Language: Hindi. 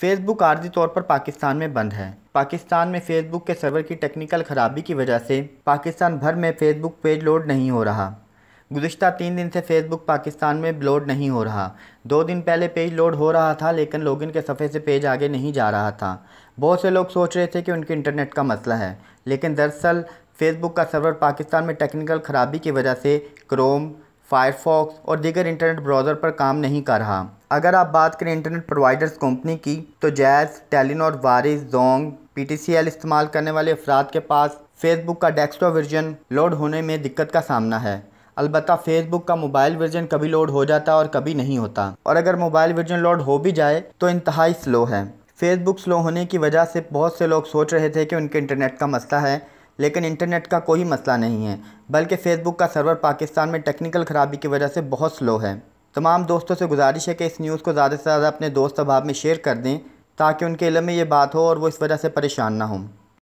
फेसबुक आर्जी तौर पर पाकिस्तान में बंद है पाकिस्तान में फेसबुक के सर्वर की टेक्निकल खराबी की वजह से पाकिस्तान भर में फेसबुक पेज लोड नहीं हो रहा गुज्त तीन दिन से फेसबुक पाकिस्तान में लोड नहीं हो रहा दो दिन पहले पेज लोड हो रहा था लेकिन लॉगिन के सफ़े से पेज आगे नहीं जा रहा था बहुत से लोग सोच रहे थे कि उनके इंटरनेट का मसला है लेकिन दरअसल फेसबुक का सर्वर पाकिस्तान में टेक्निकल खराबी की वजह से क्रोम फायरफॉक्स और दीगर इंटरनेट ब्राउज़र पर काम नहीं कर रहा अगर आप बात करें इंटरनेट प्रोवाइडर्स कंपनी की तो Jazz Telenor Warid Zong PTCL इस्तेमाल करने वाले अफराद के पास फेसबुक का डेस्कटॉप वर्जन लोड होने में दिक्कत का सामना है अलबत् फेसबुक का मोबाइल वर्जन कभी लोड हो जाता और कभी नहीं होता और अगर मोबाइल वर्जन लोड हो भी जाए तो इंतहाई स्लो है फेसबुक स्लो होने की वजह से बहुत से लोग सोच रहे थे कि उनके इंटरनेट का मसला है लेकिन इंटरनेट का कोई मसला नहीं है बल्कि फ़ेसबुक का सर्वर पाकिस्तान में टेक्निकल ख़राबी की वजह से बहुत स्लो है तमाम दोस्तों से गुजारिश है कि इस न्यूज़ को ज़्यादा से ज़्यादा अपने दोस्त अहबाब में शेयर कर दें ताकि उनके इलम में ये बात हो और वो इस वजह से परेशान ना हों